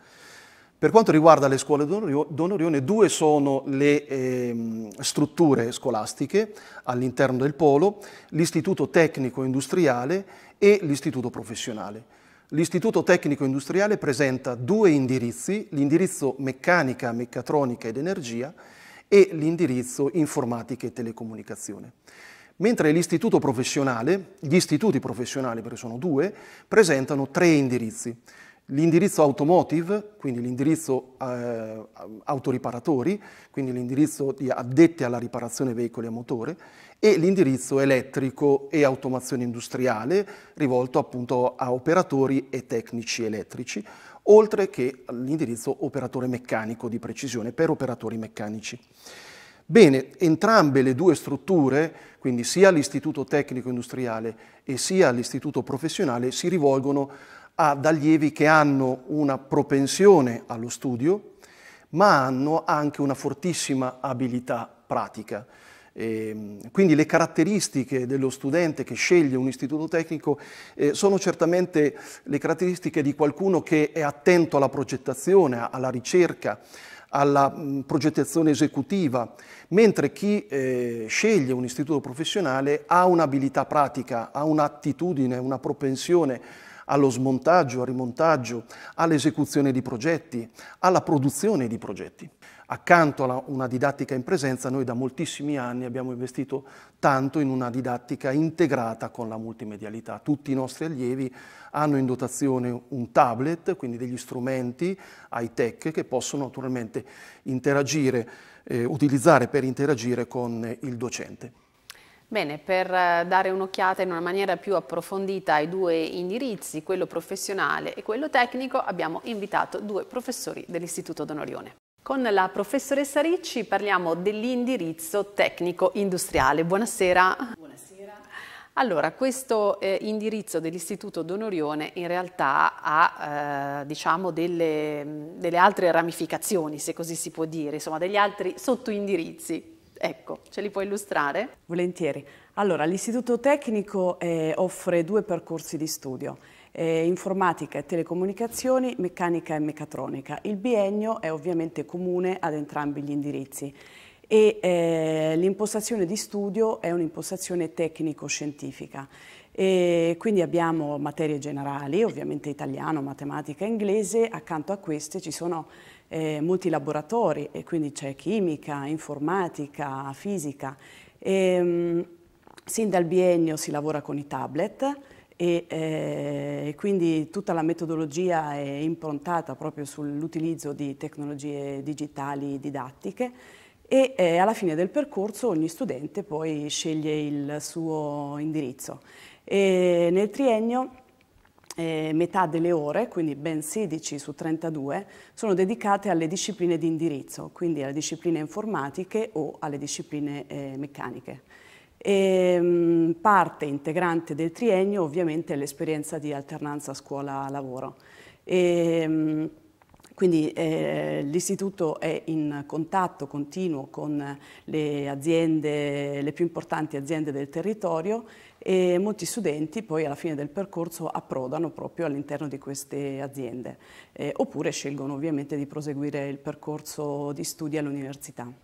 Per quanto riguarda le scuole d'Onorione, due sono le eh, strutture scolastiche all'interno del polo, l'istituto tecnico industriale e l'istituto professionale. L'istituto tecnico industriale presenta due indirizzi, l'indirizzo meccanica, meccatronica ed energia e l'indirizzo informatica e telecomunicazione. Mentre l'istituto professionale, gli istituti professionali, perché sono due, presentano tre indirizzi. L'indirizzo automotive, quindi l'indirizzo eh, autoriparatori, quindi l'indirizzo di addetti alla riparazione veicoli a motore, e l'indirizzo elettrico e automazione industriale, rivolto appunto a operatori e tecnici elettrici, oltre che l'indirizzo operatore meccanico di precisione per operatori meccanici. Bene, entrambe le due strutture, quindi sia l'Istituto Tecnico Industriale e sia l'Istituto Professionale, si rivolgono ad allievi che hanno una propensione allo studio, ma hanno anche una fortissima abilità pratica. E, ehm, quindi le caratteristiche dello studente che sceglie un istituto tecnico eh, sono certamente le caratteristiche di qualcuno che è attento alla progettazione, alla ricerca, alla mh, mm, progettazione esecutiva, mentre chi eh, sceglie un istituto professionale ha un'abilità pratica, ha un'attitudine, una propensione allo smontaggio, al rimontaggio, all'esecuzione di progetti, alla produzione di progetti. Accanto a una didattica in presenza, noi da moltissimi anni abbiamo investito tanto in una didattica integrata con la multimedialità. Tutti i nostri allievi hanno in dotazione un tablet, quindi degli strumenti high-tech che possono naturalmente interagire, eh, utilizzare per interagire con eh, il docente.
Bene, per eh, dare un'occhiata in una maniera più approfondita ai due indirizzi, quello professionale e quello tecnico, abbiamo invitato due professori dell'Istituto Donorione. Con la professoressa Ricci parliamo dell'indirizzo tecnico industriale. Buonasera. Allora, questo eh, indirizzo dell'Istituto Donorione in realtà ha eh, diciamo delle, delle, altre ramificazioni, se così si può dire, insomma degli altri sottoindirizzi. Ecco, ce li puoi illustrare?
Volentieri. Allora, l'Istituto Tecnico eh, offre due percorsi di studio eh, informatica e telecomunicazioni, meccanica e meccatronica. Il biennio è ovviamente comune ad entrambi gli indirizzi e eh, l'impostazione di studio è un'impostazione tecnico-scientifica. E quindi abbiamo materie generali, ovviamente italiano, matematica, inglese, accanto a queste ci sono eh, molti laboratori e quindi c'è chimica, informatica, fisica. E, ehm, mh, sin dal biennio si lavora con i tablet, e eh, quindi tutta la metodologia è improntata proprio sull'utilizzo di tecnologie digitali didattiche e eh, alla fine del percorso ogni studente poi sceglie il suo indirizzo. E nel triennio eh, metà delle ore, quindi ben 16 su 32, sono dedicate alle discipline di indirizzo, quindi alle discipline informatiche o alle discipline eh, meccaniche. E, ehm, parte integrante del triennio ovviamente è l'esperienza di alternanza scuola-lavoro. Ehm, quindi eh, l'istituto è in contatto continuo con le aziende, le più importanti aziende del territorio e molti studenti poi alla fine del percorso approdano proprio all'interno di queste aziende eh, oppure scelgono ovviamente di proseguire il percorso di studi all'università.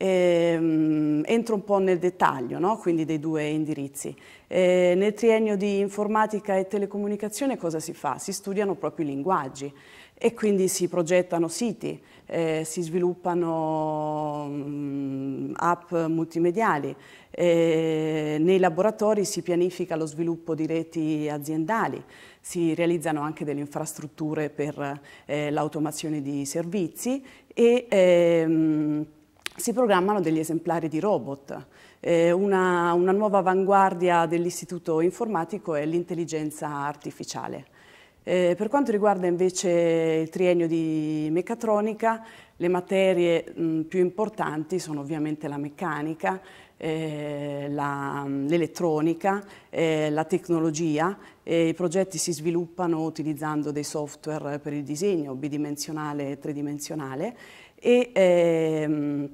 Ehm, entro un po' nel dettaglio no? quindi dei due indirizzi. Eh, nel triennio di informatica e telecomunicazione cosa si fa? Si studiano proprio i linguaggi e quindi si progettano siti, eh, si sviluppano mh, mm, app multimediali, eh, nei laboratori si pianifica lo sviluppo di reti aziendali, si realizzano anche delle infrastrutture per eh, l'automazione di servizi e ehm, si programmano degli esemplari di robot. Eh, una, una nuova avanguardia dell'istituto informatico è l'intelligenza artificiale. Eh, per quanto riguarda invece il triennio di meccatronica, le materie mh, mm, più importanti sono ovviamente la meccanica, eh, mm, l'elettronica, la, eh, la tecnologia. I progetti si sviluppano utilizzando dei software per il disegno bidimensionale e tridimensionale e ehm,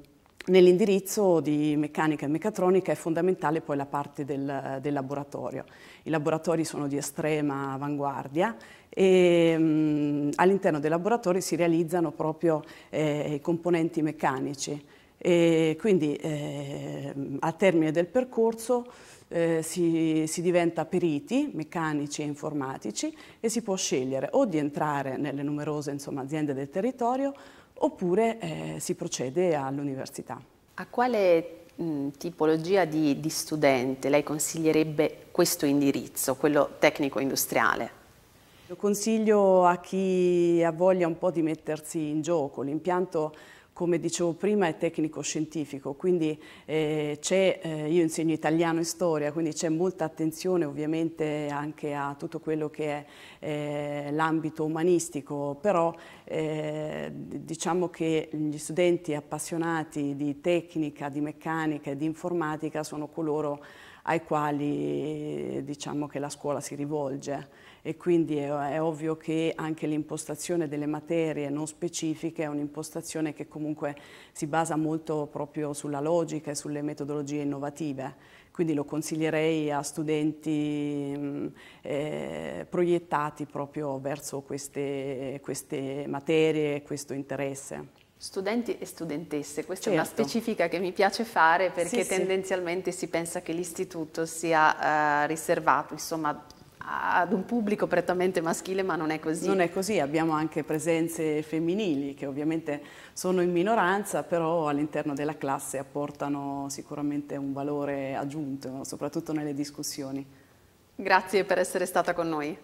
Nell'indirizzo di meccanica e meccatronica è fondamentale poi la parte del, del laboratorio. I laboratori sono di estrema avanguardia e mh, all'interno dei laboratori si realizzano proprio eh, i componenti meccanici. E quindi eh, al termine del percorso eh, si, si, diventa periti meccanici e informatici e si può scegliere o di entrare nelle numerose insomma, aziende del territorio oppure eh, si procede all'università.
A quale mh, tipologia di, di studente lei consiglierebbe questo indirizzo, quello tecnico-industriale?
Lo consiglio a chi ha voglia un po' di mettersi in gioco. L'impianto come dicevo prima, è tecnico-scientifico, quindi eh, eh, io insegno italiano e storia, quindi c'è molta attenzione ovviamente anche a tutto quello che è eh, l'ambito umanistico, però eh, diciamo che gli studenti appassionati di tecnica, di meccanica e di informatica sono coloro ai quali diciamo che la scuola si rivolge e quindi è, è ovvio che anche l'impostazione delle materie non specifiche è un'impostazione che comunque si basa molto proprio sulla logica e sulle metodologie innovative quindi lo consiglierei a studenti mm, eh, proiettati proprio verso queste, queste materie e questo interesse.
Studenti e studentesse, questa certo. è una certo. specifica che mi piace fare perché sì, tendenzialmente sì. si pensa che l'istituto sia eh, riservato insomma, ad un pubblico prettamente maschile, ma non è così. Non è così,
abbiamo anche presenze femminili che ovviamente sono in minoranza, però all'interno della classe apportano sicuramente
un valore aggiunto, soprattutto nelle discussioni. Grazie per essere stata con noi.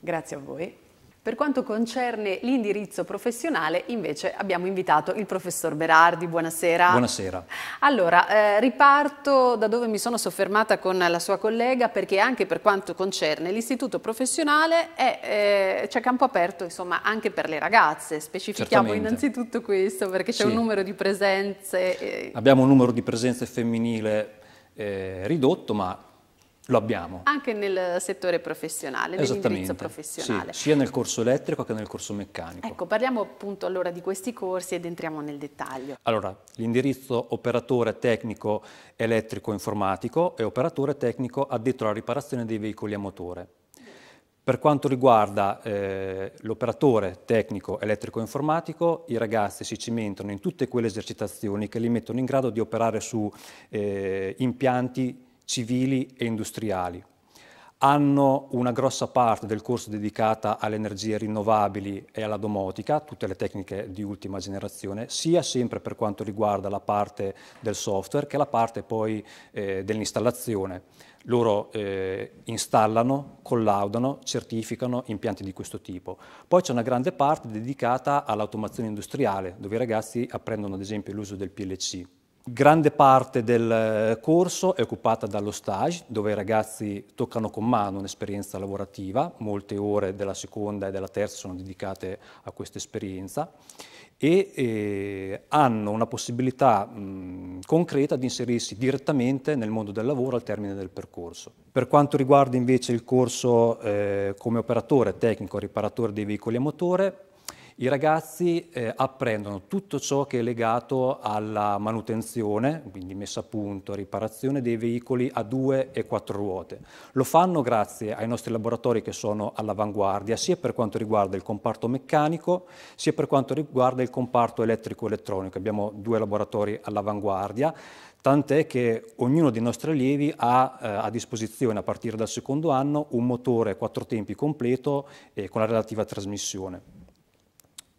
Grazie a voi. Per quanto concerne l'indirizzo professionale, invece, abbiamo invitato il professor Berardi. Buonasera. Buonasera. Allora, eh, riparto da dove mi sono soffermata con la sua collega, perché anche per quanto concerne l'istituto professionale eh, c'è campo aperto insomma, anche per le ragazze. Specifichiamo Certamente. innanzitutto questo, perché c'è sì. un numero di presenze. Eh...
Abbiamo un numero di presenze femminile eh, ridotto, ma lo abbiamo.
Anche nel settore professionale, nell'indirizzo professionale. Sì, sia
nel corso elettrico che nel corso meccanico. Ecco,
parliamo appunto allora di questi corsi ed entriamo nel dettaglio.
Allora, l'indirizzo operatore tecnico elettrico informatico e operatore tecnico addetto alla riparazione dei veicoli a motore. Per quanto riguarda eh, l'operatore tecnico elettrico-informatico, i ragazzi si cimentano in tutte quelle esercitazioni che li mettono in grado di operare su eh, impianti civili e industriali. Hanno una grossa parte del corso dedicata alle energie rinnovabili e alla domotica, tutte le tecniche di ultima generazione, sia sempre per quanto riguarda la parte del software che la parte poi eh, dell'installazione. Loro eh, installano, collaudano, certificano impianti di questo tipo. Poi c'è una grande parte dedicata all'automazione industriale, dove i ragazzi apprendono ad esempio l'uso del PLC Grande parte del eh, corso è occupata dallo stage, dove i ragazzi toccano con mano un'esperienza lavorativa, molte ore della seconda e della terza sono dedicate a questa esperienza e eh, hanno una possibilità mh, concreta di inserirsi direttamente nel mondo del lavoro al termine del percorso. Per quanto riguarda invece il corso eh, come operatore tecnico riparatore dei veicoli a motore, i ragazzi eh, apprendono tutto ciò che è legato alla manutenzione, quindi messa a punto, riparazione dei veicoli a due e quattro ruote. Lo fanno grazie ai nostri laboratori che sono all'avanguardia, sia per quanto riguarda il comparto meccanico, sia per quanto riguarda il comparto elettrico-elettronico. Abbiamo due laboratori all'avanguardia tant'è che ognuno dei nostri allievi ha eh, a disposizione a partire dal secondo anno un motore quattro tempi completo e eh, con la relativa trasmissione.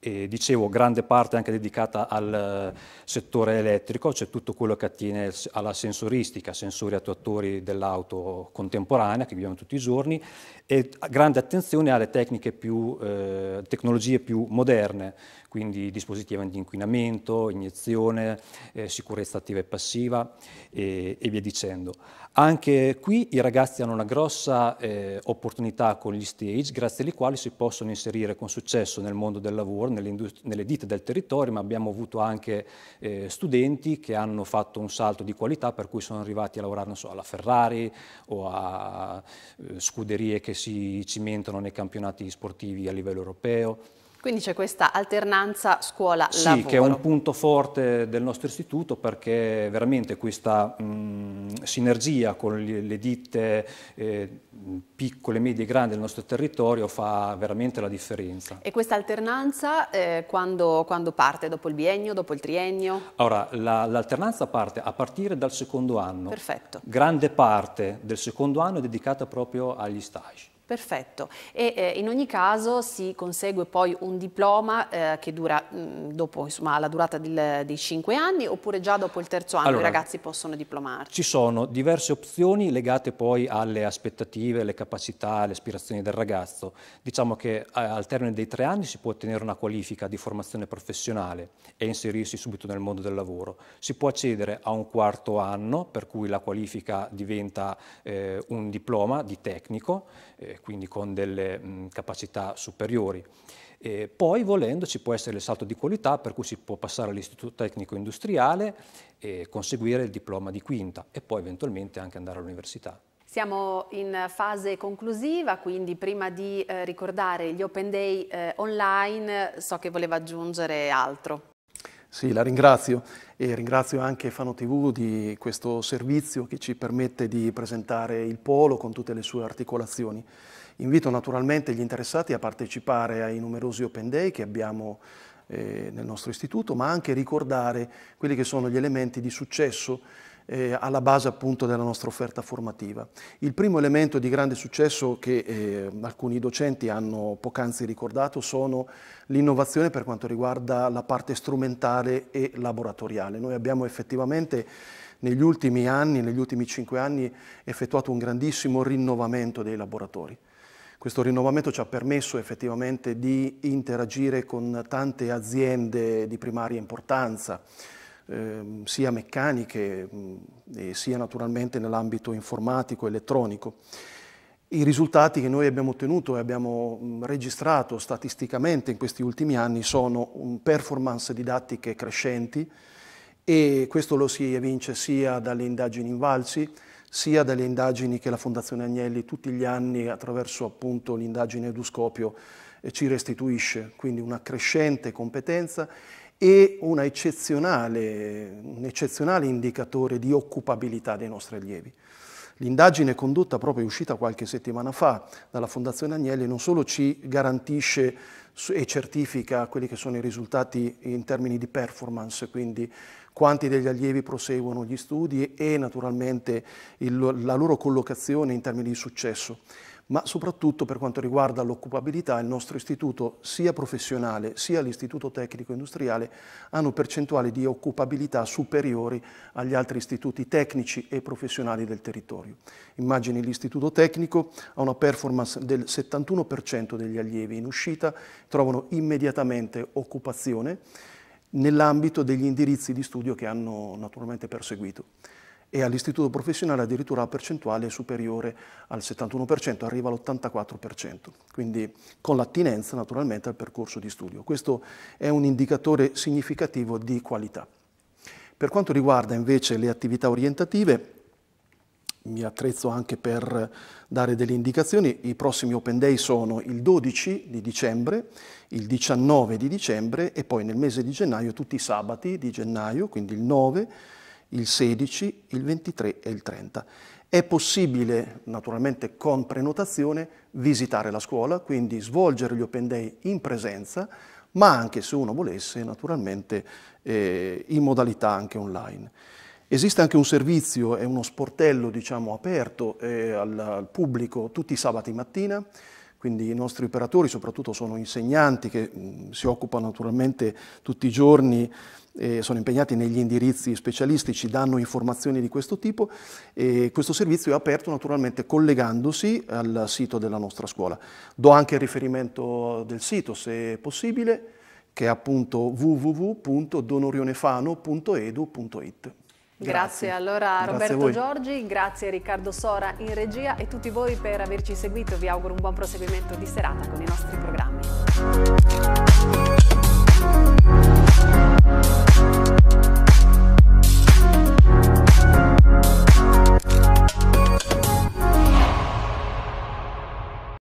E dicevo, grande parte anche dedicata al eh, settore elettrico, c'è tutto quello che attiene alla sensoristica, sensori attuatori dell'auto contemporanea che viviamo tutti i giorni e grande attenzione alle tecniche più, eh, tecnologie più moderne, quindi dispositivi antinquinamento, iniezione, eh, sicurezza attiva e passiva e, e, via dicendo. Anche qui i ragazzi hanno una grossa eh, opportunità con gli stage, grazie ai quali si possono inserire con successo nel mondo del lavoro, nelle, nelle ditte del territorio, ma abbiamo avuto anche eh, studenti che hanno fatto un salto di qualità per cui sono arrivati a lavorare so, alla Ferrari o a eh, scuderie che si cimentano nei campionati sportivi a livello europeo.
Quindi c'è questa alternanza scuola-lavoro. Sì, che è un
punto forte del nostro istituto perché veramente questa mh, sinergia con le, ditte eh, piccole, medie e grandi del nostro territorio fa veramente la differenza. E
questa alternanza eh, quando, quando, parte? Dopo il biennio, dopo il triennio?
Allora, l'alternanza la, parte a partire dal secondo anno. Perfetto. Grande parte del secondo anno è dedicata proprio agli stage.
Perfetto, e eh, in ogni caso si consegue poi un diploma eh, che dura mh, mm, dopo insomma, la durata del, dei cinque anni oppure già dopo il terzo anno allora, i ragazzi possono diplomarsi?
Ci sono diverse opzioni legate poi alle aspettative, alle capacità, alle aspirazioni del ragazzo. Diciamo che eh, al termine dei tre anni si può ottenere una qualifica di formazione professionale e inserirsi subito nel mondo del lavoro. Si può accedere a un quarto anno per cui la qualifica diventa eh, un diploma di tecnico eh, quindi con delle mh, capacità superiori. E eh, poi volendo ci può essere il salto di qualità per cui si può passare all'istituto tecnico industriale e conseguire il diploma di quinta e poi eventualmente anche andare all'università.
Siamo in fase conclusiva, quindi prima di eh, ricordare gli Open Day eh, online so che voleva aggiungere
altro. Sì, la ringrazio e ringrazio anche Fano TV di questo servizio che ci permette di presentare il polo con tutte le sue articolazioni. Invito naturalmente gli interessati a partecipare ai numerosi open day che abbiamo eh, nel nostro istituto, ma anche ricordare quelli che sono gli elementi di successo eh, alla base appunto della nostra offerta formativa. Il primo elemento di grande successo che eh, alcuni docenti hanno poc'anzi ricordato sono l'innovazione per quanto riguarda la parte strumentale e laboratoriale. Noi abbiamo effettivamente negli ultimi anni, negli ultimi cinque anni, effettuato un grandissimo rinnovamento dei laboratori. Questo rinnovamento ci ha permesso effettivamente di interagire con tante aziende di primaria importanza, Ehm, sia meccaniche mh, mm, sia naturalmente nell'ambito informatico, elettronico. I risultati che noi abbiamo ottenuto e abbiamo mm, registrato statisticamente in questi ultimi anni sono performance didattiche crescenti e questo lo si evince sia dalle indagini in Valsi, sia dalle indagini che la Fondazione Agnelli tutti gli anni attraverso appunto l'indagine Eduscopio eh, ci restituisce, quindi una crescente competenza e un eccezionale indicatore di occupabilità dei nostri allievi. L'indagine condotta proprio uscita qualche settimana fa dalla Fondazione Agnelli non solo ci garantisce e certifica quelli che sono i risultati in termini di performance, quindi quanti degli allievi proseguono gli studi e naturalmente il, la loro collocazione in termini di successo ma soprattutto per quanto riguarda l'occupabilità il nostro istituto sia professionale sia l'istituto tecnico industriale hanno percentuali di occupabilità superiori agli altri istituti tecnici e professionali del territorio. Immagini l'istituto tecnico ha una performance del 71% degli allievi in uscita, trovano immediatamente occupazione nell'ambito degli indirizzi di studio che hanno naturalmente perseguito e all'istituto professionale addirittura la percentuale è superiore al 71%, arriva all'84%, quindi con l'attinenza naturalmente al percorso di studio. Questo è un indicatore significativo di qualità. Per quanto riguarda invece le attività orientative, mi attrezzo anche per dare delle indicazioni. I prossimi Open Day sono il 12 di dicembre, il 19 di dicembre e poi nel mese di gennaio tutti i sabati di gennaio, quindi il 9, di il 16, il 23 e il 30. È possibile, naturalmente con prenotazione, visitare la scuola, quindi svolgere gli Open Day in presenza, ma anche se uno volesse, naturalmente eh, in modalità anche online. Esiste anche un servizio e uno sportello diciamo, aperto eh, al, al pubblico tutti i sabati mattina, quindi i nostri operatori soprattutto sono insegnanti che mh, mm, si occupano naturalmente tutti i giorni eh, sono impegnati negli indirizzi specialistici, danno informazioni di questo tipo e questo servizio è aperto naturalmente collegandosi al sito della nostra scuola. Do anche il riferimento del sito se possibile che è appunto www.donorionefano.edu.it.
Grazie. grazie. allora grazie Roberto Giorgi, grazie Riccardo Sora in regia e tutti voi per averci seguito. Vi auguro un buon proseguimento di serata con i nostri programmi.